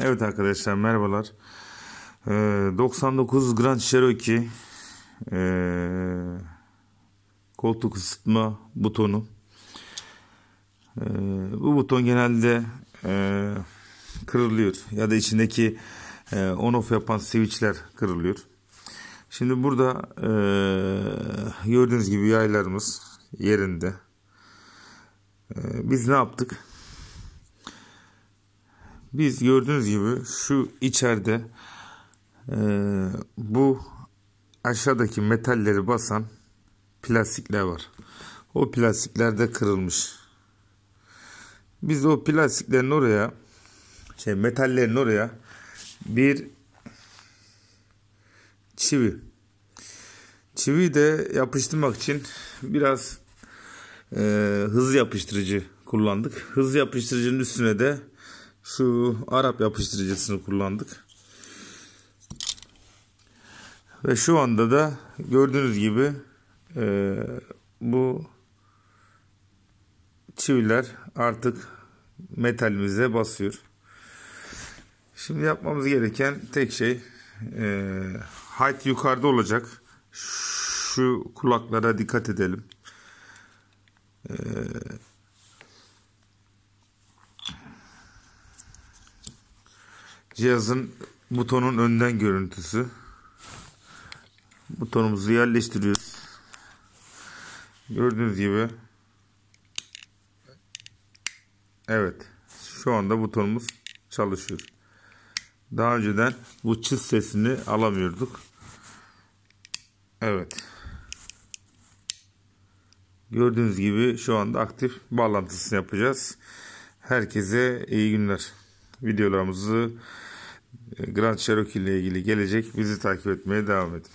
Evet arkadaşlar merhabalar. Ee, 99 Grand Cherokee ee, koltuk ısıtma butonu. Ee, bu buton genelde e, kırılıyor ya da içindeki e, ee, on off yapan switchler kırılıyor. Şimdi burada e, gördüğünüz gibi yaylarımız yerinde. E, biz ne yaptık? Biz gördüğünüz gibi şu içeride e, bu aşağıdaki metalleri basan plastikler var. O plastikler de kırılmış. Biz o plastiklerin oraya şey metallerin oraya bir çivi. Çivi de yapıştırmak için biraz e, hızlı yapıştırıcı kullandık. Hızlı yapıştırıcının üstüne de şu Arap yapıştırıcısını kullandık. Ve şu anda da gördüğünüz gibi e, bu çiviler artık metalimize basıyor. Şimdi yapmamız gereken tek şey e, height yukarıda olacak. Şu kulaklara dikkat edelim. E, Cihazın butonun önden görüntüsü. Butonumuzu yerleştiriyoruz. Gördüğünüz gibi Evet. Şu anda butonumuz çalışıyor. Daha önceden bu çıt sesini alamıyorduk. Evet. Gördüğünüz gibi şu anda aktif bağlantısını yapacağız. Herkese iyi günler. Videolarımızı Grand Cherokee ile ilgili gelecek. Bizi takip etmeye devam edin.